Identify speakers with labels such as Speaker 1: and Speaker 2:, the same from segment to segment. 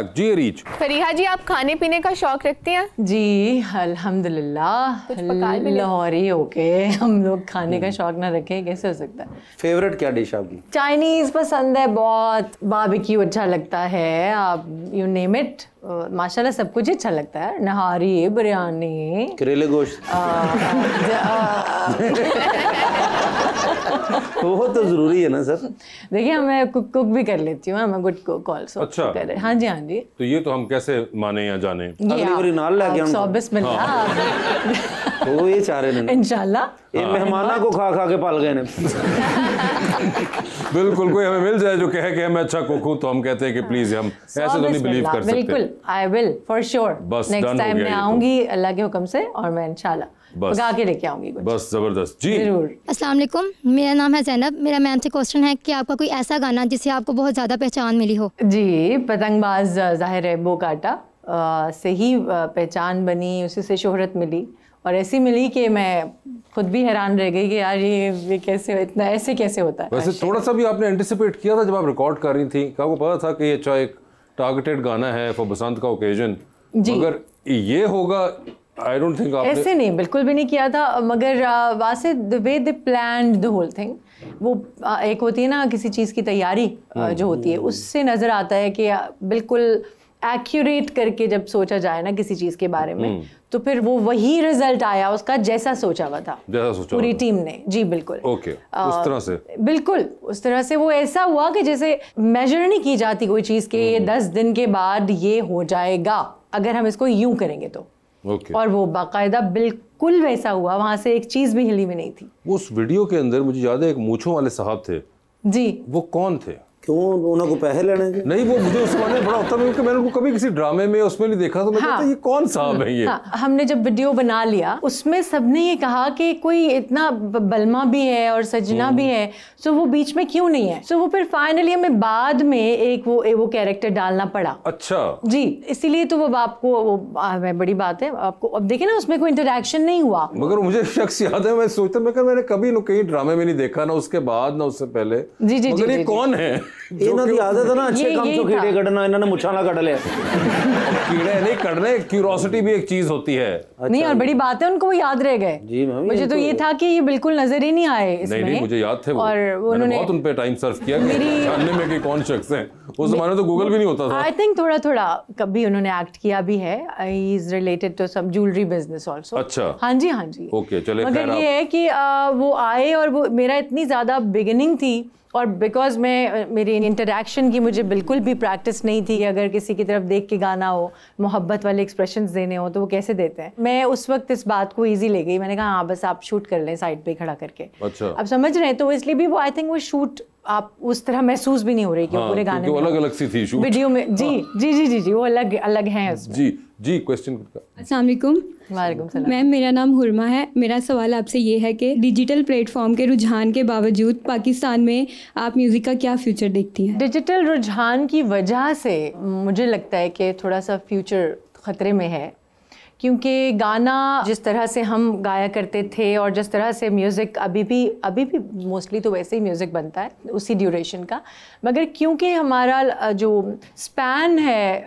Speaker 1: जी reach
Speaker 2: Fariha तो जी आप खाने पीने का शौक रखती हैं जी अल्हम्दुलिल्लाह लाहौरी हो हम लोग खाने का हम्म। शौक ना रखें कैसे हो सकता है
Speaker 1: फेवरेट क्या डिश आपकी
Speaker 2: चाइनीज पसंद है बहुत बारबेक्यू अच्छा लगता है आप यू नेम इट माशाल्लाह सब कुछ अच्छा लगता है नहारी बिरयानी
Speaker 1: करेले गोश्त वो तो जरूरी है ना सर
Speaker 2: देखिए मैं कुक कुक भी कर लेती हूँ मैं गुड कुक आल्सो अच्छा कर हाँ जी हाँ जी
Speaker 1: तो ये तो हम कैसे माने या जाने अगली बार नाल लेके आऊं 120
Speaker 2: मिनट
Speaker 1: तो ये चारे ने
Speaker 2: इंशाल्लाह ये हाँ। मेहमाना को खा खा के पाल
Speaker 1: गए ने बिल्कुल कोई हमें मिल जाए जो कहे कि मैं अच्छा कुक हूं तो हम कहते हैं कि प्लीज हम ऐसे तो नहीं बिलीव कर सकते बिल्कुल
Speaker 2: आई विल फॉर श्योर बस नेक्स्ट टाइम मैं तो। आऊंगी अल्लाह के हुक्म से और मैं इंशाल्लाह पका के लेके आऊंगी
Speaker 1: बस जबरदस्त जी जरूर
Speaker 2: अस्सलाम वालेकुम मेरा नाम है जैनब मेरा मैम से क्वेश्चन है कि आपका कोई ऐसा गाना जिससे आपको बहुत ज्यादा पहचान मिली हो जी पतंगबाज जाहिर है बो काटा से ही पहचान बनी उसी से शोहरत मिली और ऐसी मिली कि मैं खुद भी हैरान रह गई कि यार ये ये कैसे इतना ऐसे कैसे होता है वैसे अच्छा। थोड़ा
Speaker 1: सा भी आपने एंटिसिपेट किया था जब आप रिकॉर्ड कर रही थी आपको पता था कि ये अच्छा एक टारगेटेड गाना है फॉर बसंत का ओकेजन जी अगर ये होगा आई डोंट थिंक आपने ऐसे नहीं
Speaker 2: बिल्कुल भी नहीं किया था मगर was the way the plan the whole thing वो एक होती है ना किसी चीज़ की तैयारी हम्म। जो होती है उससे नज़र आता है कि बिल्कुल एक्यूरेट करके जब सोचा जाए ना किसी चीज के बारे में हम्म। तो फिर वो वही रिजल्ट आया उसका जैसा सोचा हुआ था
Speaker 1: जैसा सोचा पूरी टीम
Speaker 2: ने जी बिल्कुल
Speaker 1: ओके आ, उस तरह से
Speaker 2: बिल्कुल उस तरह से वो ऐसा हुआ कि जैसे मेजर नहीं की जाती कोई चीज के ये हम्म। दस दिन के बाद ये हो जाएगा अगर हम इसको यूं करेंगे तो Okay. और वो बाकायदा बिल्कुल वैसा हुआ वहां से एक चीज़ भी हिली में नहीं थी
Speaker 1: उस वीडियो के अंदर मुझे याद है एक मूछों वाले साहब थे जी वो कौन थे क्यों उन्होंने को पैसे लेने के? नहीं वो मुझे उस समय बड़ा होता क्योंकि मैंने उनको कभी किसी ड्रामे में उसमें नहीं देखा तो मैं हाँ, ये कौन साहब है ये हाँ,
Speaker 2: हमने जब वीडियो बना लिया उसमें सबने ये कहा कि कोई इतना बलमा भी है और सजना भी हम्म। है सो तो वो बीच में क्यों नहीं है सो तो वो फिर फाइनली हमें बाद में एक वो वो कैरेक्टर डालना पड़ा अच्छा जी इसीलिए तो वो आपको वो बड़ी बात है आपको अब देखे ना उसमें कोई इंटरेक्शन नहीं हुआ मगर
Speaker 1: मुझे शख्स याद है मैं सोचता मैं मैंने कभी कहीं ड्रामे में नहीं देखा ना उसके बाद ना उससे पहले जी जी जी कौन है ਇਹਨਾਂ ਦੀ ਆਦਤ ਹੈ ਨਾ ਅੱਛੇ ਕੰਮ ਕੀੜੇ ਕੱਢਣਾ
Speaker 2: ਇਹਨਾਂ ਨੇ ਮੁੱਛਾਂ ਨਾਲ ਕੱਢ ਲਿਆ
Speaker 1: उनको मुझे तो, तो, ये था कि कौन शख्स तो भी नहीं होता था आई
Speaker 2: थिंक उन्होंने एक्ट किया भी है अच्छा। हाँ हाँ वो आए और वो मेरा इतनी ज्यादा बिगिनिंग थी और बिकॉज मैं मेरी इंटरेक्शन की मुझे बिल्कुल भी प्रैक्टिस नहीं थी कि अगर किसी की तरफ देख के गाना हो मोहब्बत वाले एक्सप्रेशन देने हो तो वो कैसे देते हैं मैं उस वक्त इस बात को ईजी ले गई मैंने कहा हाँ बस आप शूट कर लें साइड पर खड़ा करके अच्छा आप समझ रहे हैं तो इसलिए भी वो आई थिंक वो शूट आप उस तरह महसूस भी नहीं हो रही कि हाँ, पूरे गाने में अलग अलग
Speaker 1: सी थी शूट वीडियो में
Speaker 2: जी, हाँ। जी जी जी जी वो अलग अलग हैं जी जी क्वेश्चन असलम मैम मेरा नाम हुरमा है मेरा सवाल आपसे ये है कि डिजिटल प्लेटफॉर्म के रुझान के बावजूद पाकिस्तान में आप म्यूज़िक का क्या फ्यूचर देखती हैं डिजिटल रुझान की वजह से मुझे लगता है कि थोड़ा सा फ्यूचर ख़तरे में है क्योंकि गाना जिस तरह से हम गाया करते थे और जिस तरह से म्यूज़िक अभी भी अभी भी मोस्टली तो वैसे ही म्यूज़िक बनता है उसी ड्यूरेशन का मगर क्योंकि हमारा जो स्पैन है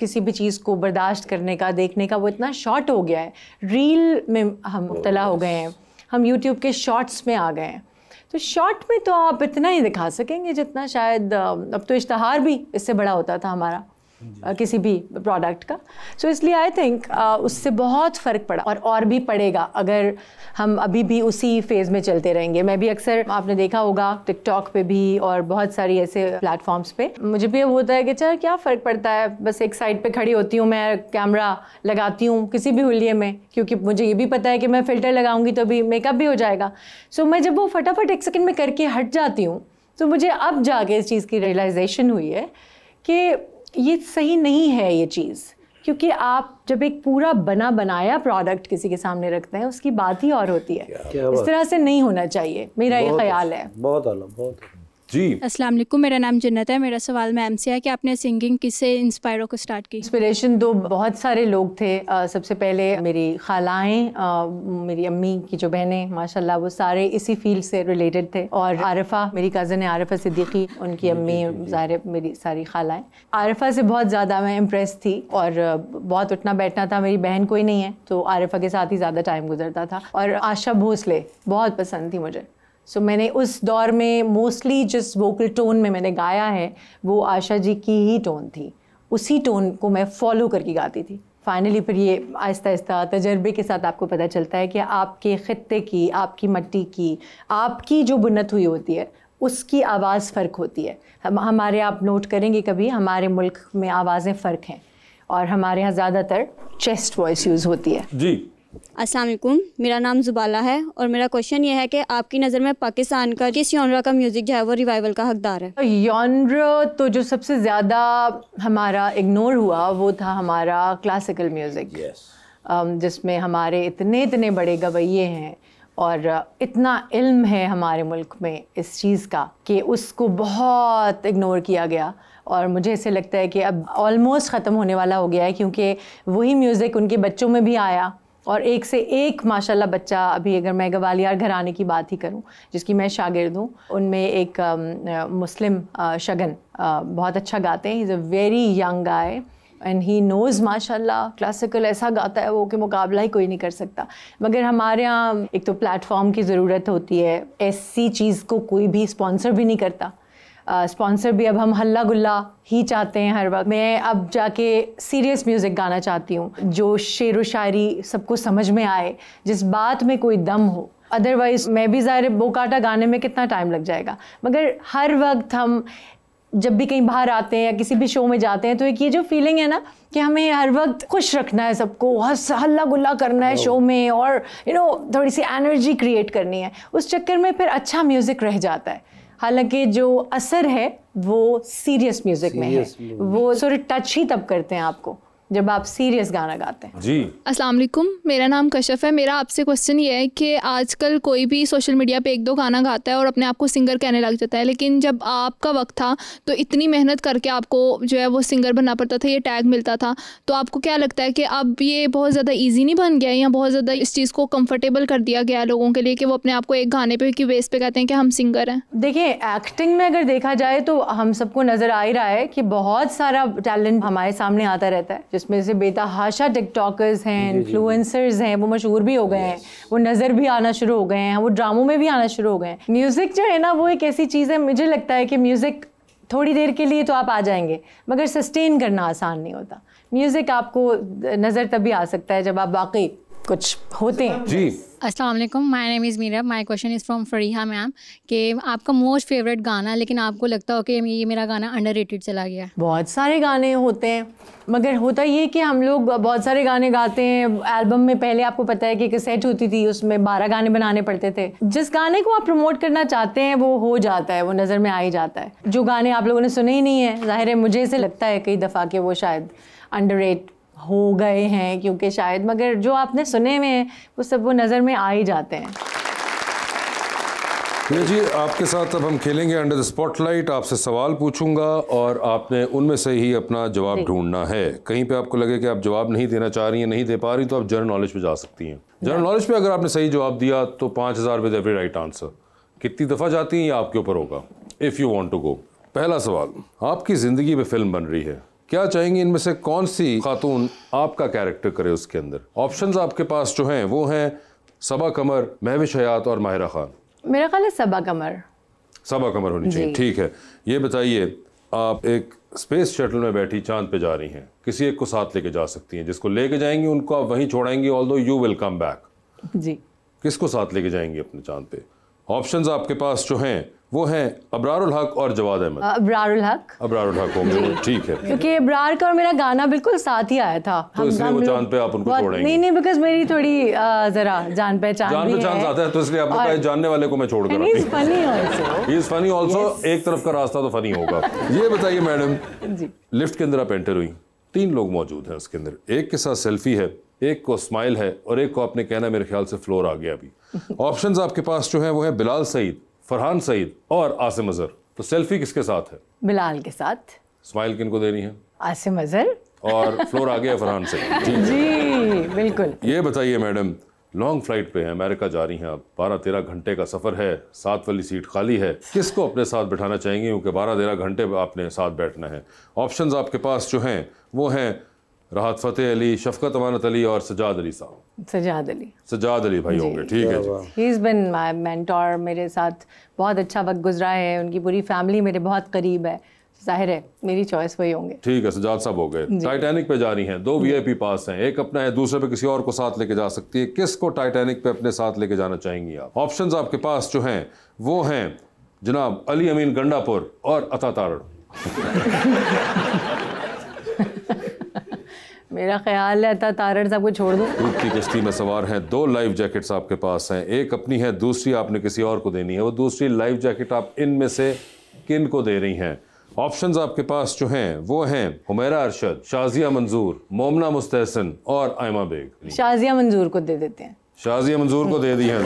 Speaker 2: किसी भी चीज़ को बर्दाश्त करने का देखने का वो इतना शॉर्ट हो गया है रील में हम मुबला हो गए हैं हम यूट्यूब के शॉर्ट्स में आ गए हैं तो शॉर्ट में तो आप इतना ही दिखा सकेंगे जितना शायद अब तो इश्तहार भी इससे बड़ा होता था हमारा किसी भी प्रोडक्ट का सो so, इसलिए आई थिंक उससे बहुत फ़र्क पड़ा और और भी पड़ेगा अगर हम अभी भी उसी फेज़ में चलते रहेंगे मैं भी अक्सर आपने देखा होगा टिकटॉक पे भी और बहुत सारी ऐसे प्लेटफॉर्म्स पे मुझे भी अब होता है कि चल अच्छा, क्या फ़र्क पड़ता है बस एक साइड पे खड़ी होती हूँ मैं कैमरा लगाती हूँ किसी भी हुलिये में क्योंकि मुझे ये भी पता है कि मैं फ़िल्टर लगाऊंगी तो अभी मेकअप भी हो जाएगा सो so, मैं जब वो फटाफट एक सेकेंड में करके हट जाती हूँ तो मुझे अब जाके इस चीज़ की रियलाइजेशन हुई है कि ये सही नहीं है ये चीज़ क्योंकि आप जब एक पूरा बना बनाया प्रोडक्ट किसी के सामने रखते हैं उसकी बात ही और होती है इस तरह से नहीं होना चाहिए मेरा ये ख्याल है अच्छा,
Speaker 1: बहुत आला, बहुत आला। जी
Speaker 2: अस्सलाम वालेकुम मेरा नाम जन्नत है मेरा सवाल मैम से है कि आपने सिंगिंग किससे इंस्पायर को स्टार्ट की इंस्पिरेशन दो बहुत सारे लोग थे आ, सबसे पहले मेरी खालाएं आ, मेरी अम्मी की जो बहनें माशाल्लाह वो सारे इसी फील्ड से रिलेटेड थे और आरफा मेरी कज़न है आरफा सिद्दीकी उनकी अम्मी ज़ाहिर मेरी सारी खालाएं आरफा से बहुत ज़्यादा मैं इम्प्रेस थी और बहुत उठना बैठना था मेरी बहन कोई नहीं है तो आरफा के साथ ही ज़्यादा टाइम गुजरता था और आशा भोसले बहुत पसंद थी मुझे सो so, मैंने उस दौर में मोस्टली जिस वोकल टोन में मैंने गाया है वो आशा जी की ही टोन थी उसी टोन को मैं फॉलो करके गाती थी फाइनली फिर ये आहिस्ता आहिस्ता तजर्बे के साथ आपको पता चलता है कि आपके ख़त्े की आपकी मट्टी की आपकी जो बुनत हुई होती है उसकी आवाज़ फ़र्क होती है हम हमारे आप नोट करेंगे कभी हमारे मुल्क में आवाज़ें फ़र्क हैं और हमारे यहाँ ज़्यादातर चेस्ट वॉइस यूज़ होती है जी असलकुम
Speaker 1: मेरा नाम ज़ुबाला है और मेरा क्वेश्चन ये है कि आपकी नज़र में पाकिस्तान का किस यौनरा का म्यूज़िक
Speaker 2: जो है वो रिवाइवल का हकदार है यौनरा तो जो सबसे ज़्यादा हमारा इग्नोर हुआ वो था हमारा क्लासिकल म्यूज़िक yes. Um, जिसमें हमारे इतने इतने बड़े गवैये हैं और इतना इल्म है हमारे मुल्क में इस चीज़ का कि उसको बहुत इग्नोर किया गया और मुझे ऐसे लगता है कि अब ऑलमोस्ट ख़त्म होने वाला हो गया है क्योंकि वही म्यूज़िक उनके बच्चों में भी आया और एक से एक माशाल्लाह बच्चा अभी अगर मैं गवालियार घराने की बात ही करूँ जिसकी मैं शागिर्द हूँ उनमें एक मुस्लिम शगन बहुत अच्छा गाते हैं is a very young guy and he knows माशाल्लाह क्लासिकल ऐसा गाता है वो कि मुकाबला ही कोई नहीं कर सकता मगर हमारे यहाँ एक तो प्लेटफॉर्म की ज़रूरत होती है ऐसी चीज़ को कोई भी स्पॉन्सर भी नहीं करता स्पॉन्सर भी अब हम हल्ला गुल्ला ही चाहते हैं हर वक्त मैं अब जाके सीरियस म्यूज़िक गाना चाहती हूँ जो शेर व शायरी सबको समझ में आए जिस बात में कोई दम हो अदरवाइज़ मैं भी ज़ाहिर बोकाटा गाने में कितना टाइम लग जाएगा मगर हर वक्त हम जब भी कहीं बाहर आते हैं या किसी भी शो में जाते हैं तो एक ये जो फीलिंग है ना कि हमें हर वक्त खुश रखना है सबको हंस हल्ला गुल्ला करना है शो में और यू you नो know, थोड़ी सी एनर्जी क्रिएट करनी है उस चक्कर में फिर अच्छा म्यूज़िक रह जाता है हालांकि जो असर है वो सीरियस म्यूजिक में है वो सॉरी टच ही तब करते हैं आपको जब आप सीरियस गाना गाते हैं जी अस्सलाम वालेकुम मेरा नाम कशफ है मेरा आपसे क्वेश्चन ये है कि आजकल कोई भी सोशल मीडिया पे एक दो गाना गाता है और अपने आप को सिंगर कहने लग जाता है लेकिन जब आपका वक्त था तो इतनी मेहनत करके आपको जो है वो सिंगर बनना पड़ता था ये टैग मिलता था तो आपको क्या लगता है कि अब ये बहुत ज़्यादा ईजी नहीं बन गया है या बहुत ज़्यादा इस चीज़ को कम्फर्टेबल कर दिया गया है लोगों के लिए कि वो अपने आप को एक गाने पर कि बेस पे कहते हैं कि हम सिंगर हैं देखिए एक्टिंग में अगर देखा जाए तो हम सबको नज़र आ ही रहा है कि बहुत सारा टैलेंट हमारे सामने आता रहता है जिसमें से बेतहाशा टिकटॉकर्स हैं इन्फ्लुएंसर्स हैं वो मशहूर भी हो गए हैं वो नज़र भी आना शुरू हो गए हैं वो ड्रामों में भी आना शुरू हो गए हैं म्यूज़िक जो है ना वो एक ऐसी चीज़ है मुझे लगता है कि म्यूज़िक थोड़ी देर के लिए तो आप आ जाएंगे मगर सस्टेन करना आसान नहीं होता म्यूज़िक आपको नज़र तभी आ सकता है जब आप वाकई कुछ होते हैं जी Aslam my name is Meera my question is from Fariha ma'am कि आपका मोस्ट फेवरेट गाना लेकिन आपको लगता हो कि ये मेरा गाना अंडर चला गया बहुत सारे गाने होते हैं मगर होता ये कि हम लोग बहुत सारे गाने गाते हैं एल्बम में पहले आपको पता है कि कैसेट होती थी उसमें बारह गाने बनाने पड़ते थे जिस गाने को आप प्रमोट करना चाहते हैं वो हो जाता है वो नज़र में आ ही जाता है जो गाने आप लोगों ने सुने ही नहीं है ज़ाहिर है मुझे इसे लगता है कई दफ़ा कि वो शायद अंडर हो गए हैं क्योंकि शायद मगर जो आपने सुने हुए हैं वो सब वो नज़र में आ ही जाते हैं
Speaker 1: जी आपके साथ अब हम खेलेंगे अंडर द स्पॉटलाइट आपसे सवाल पूछूंगा और आपने उनमें से ही अपना जवाब ढूंढना है कहीं पे आपको लगे कि आप जवाब नहीं देना चाह रही हैं नहीं दे पा रही तो आप जनरल नॉलेज पे जा सकती हैं जनरल नॉलेज पे अगर आपने सही जवाब दिया तो पाँच हज़ार विद एवरी राइट आंसर कितनी दफ़ा जाती हैं ये आपके ऊपर होगा if you want to go पहला सवाल आपकी ज़िंदगी में फिल्म बन रही है क्या चाहेंगे इनमें से कौन सी खातून आपका कैरेक्टर करे उसके अंदर ऑप्शंस आपके पास जो हैं वो हैं सबा कमर महविश हयात और माहिरा खान
Speaker 2: मेरा ख्याल है सबा कमर
Speaker 1: सबा कमर होनी चाहिए ठीक है ये बताइए आप एक स्पेस शटल में बैठी चांद पे जा रही हैं किसी एक को साथ लेके जा सकती हैं जिसको लेके जाएंगी उनको आप वहीं छोड़ाएंगे although you will come back जी किसको साथ लेके जाएंगी अपने चांद पे ऑप्शंस आपके पास जो हैं वो हैं अबरारुल हक और जवाद अहमद
Speaker 2: अबरारुल हक
Speaker 1: अबरारुल हक होंगे ठीक है क्योंकि
Speaker 2: अबरार का और मेरा गाना बिल्कुल साथ ही आया था तो हम, इसलिए वो
Speaker 1: चांद पे आप उनको छोड़ेंगे नहीं
Speaker 2: नहीं बिकॉज मेरी थोड़ी जरा जान पहचान जान पहचान साथ है तो इसलिए आपने कहा
Speaker 1: जानने वाले को मैं छोड़ कर is
Speaker 2: funny also
Speaker 1: is funny also एक तरफ का रास्ता तो फनी होगा ये बताइए मैडम लिफ्ट के अंदर आप एंटर हुई तीन लोग मौजूद हैं उसके अंदर एक के साथ सेल्फी है एक को स्माइल है और एक को आपने कहना मेरे ख्याल से फ्लोर आ गया अभी ऑप्शंस आपके पास जो है वो है बिलाल सईद फरहान सईद और आसिम अजहर तो सेल्फी किसके साथ है
Speaker 2: बिलाल के साथ
Speaker 1: स्माइल किन को देनी है
Speaker 2: आसिम अजहर
Speaker 1: और फ्लोर आ गया फरहान सईद जी,
Speaker 2: जी बिल्कुल
Speaker 1: ये बताइए मैडम लॉन्ग फ्लाइट पे है अमेरिका जा रही हैं आप बारह तेरह घंटे का सफ़र है सात वाली सीट खाली है किसको अपने साथ बिठाना चाहेंगे क्योंकि बारह तेरह घंटे आपने साथ बैठना है ऑप्शंस आपके पास जो हैं वो हैं राहत फतेह अली शफकत अमानत अली और सजाद अली साहब सजाद अली सजाद अली भाई होंगे ठीक है
Speaker 2: he is been my mentor मेरे साथ बहुत अच्छा वक्त गुजरा है उनकी पूरी फैमिली मेरे बहुत करीब है जाहिर है मेरी चॉइस वही होंगे
Speaker 1: ठीक है सजाद साहब हो गए टाइटैनिक पे जा रही हैं दो वीआईपी पास हैं एक अपना है दूसरे पे किसी और को साथ लेके जा सकती है किसको टाइटैनिक पे अपने साथ लेके जाना चाहेंगी आप ऑप्शंस आपके पास जो हैं वो हैं जनाब अली अमीन गंडापुर और अता तारड़
Speaker 2: मेरा ख्याल है था तारण साहब को छोड़ दो
Speaker 1: दूध की कश्ती में सवार हैं दो लाइफ जैकेट्स आपके पास हैं एक अपनी है दूसरी आपने किसी और को देनी है वो दूसरी लाइफ जैकेट आप इनमें से किन को दे रही हैं ऑप्शंस आपके पास जो हैं वो हैं हुमेरा अरशद शाजिया मंजूर मोमना मुस्तहसन और आयमा बेग
Speaker 2: शाजिया मंजूर को दे देते हैं
Speaker 1: शाजिया मंजूर को दे दी हैं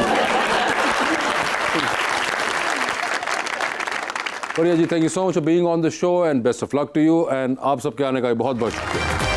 Speaker 1: और जी thank you so much for being on the show and best of luck to you and आप सबके आने का बहुत बहुत शुक्रिया